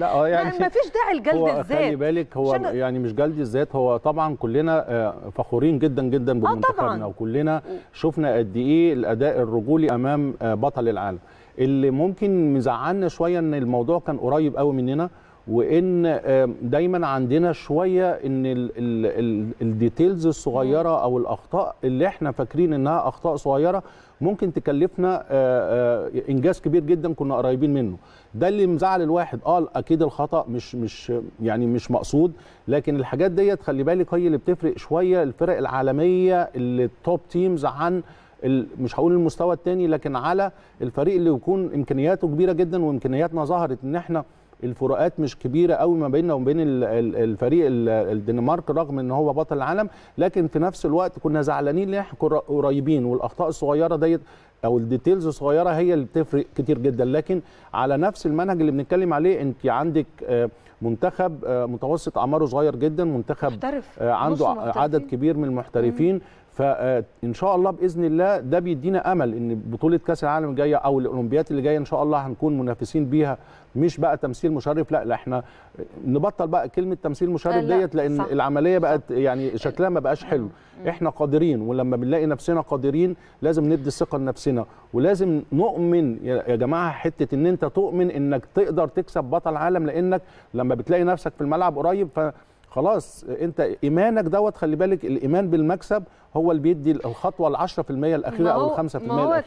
لا اه يعني ما فيش داعي لجلد الذات خلي بالك هو يعني مش جلد الذات هو طبعا كلنا آه، فخورين جدا جدا آه، بمنتخبنا آه وكلنا شفنا قد ايه الاداء الرجولي امام آه، بطل العالم اللي ممكن مزعلنا شويه ان الموضوع كان قريب قوي مننا وان دايما عندنا شويه ان الديتيلز الصغيره او الاخطاء اللي احنا فاكرين انها اخطاء صغيره ممكن تكلفنا انجاز كبير جدا كنا قريبين منه ده اللي مزعل الواحد اه اكيد الخطا مش مش يعني مش مقصود لكن الحاجات ديت خلي بالك هي اللي بتفرق شويه الفرق العالميه اللي التوب تيمز عن مش هقول المستوى الثاني لكن على الفريق اللي يكون امكانياته كبيره جدا وامكانياتنا ظهرت ان احنا الفروقات مش كبيره قوي ما بيننا وما بين الفريق الدنمارك رغم ان هو بطل العالم لكن في نفس الوقت كنا زعلانين ان احنا قريبين والاخطاء الصغيره ديت او الديتيلز صغيره هي اللي بتفرق كتير جدا لكن على نفس المنهج اللي بنتكلم عليه انت عندك آه، منتخب آه، متوسط اعماره صغير جدا منتخب محترف. آه، عنده عدد كبير من المحترفين مم. فان شاء الله باذن الله ده بيدينا امل ان بطوله كاس العالم الجايه او الاولمبيات اللي جايه ان شاء الله هنكون منافسين بيها مش بقى تمثيل مشرف لا لا احنا نبطل بقى كلمه تمثيل مشرف ديت لان صح. العمليه بقت يعني شكلها ما بقاش حلو احنا قادرين ولما بنلاقي نفسنا قادرين لازم ندي الثقه النفسيه نفسنا ولازم نؤمن يا جماعه حته ان انت تؤمن انك تقدر تكسب بطل عالم لانك لما بتلاقي نفسك في الملعب قريب فخلاص انت ايمانك دوت خلي بالك الايمان بالمكسب هو اللي بيدي الخطوه ال 10% الاخيره او ال 5% الاخيره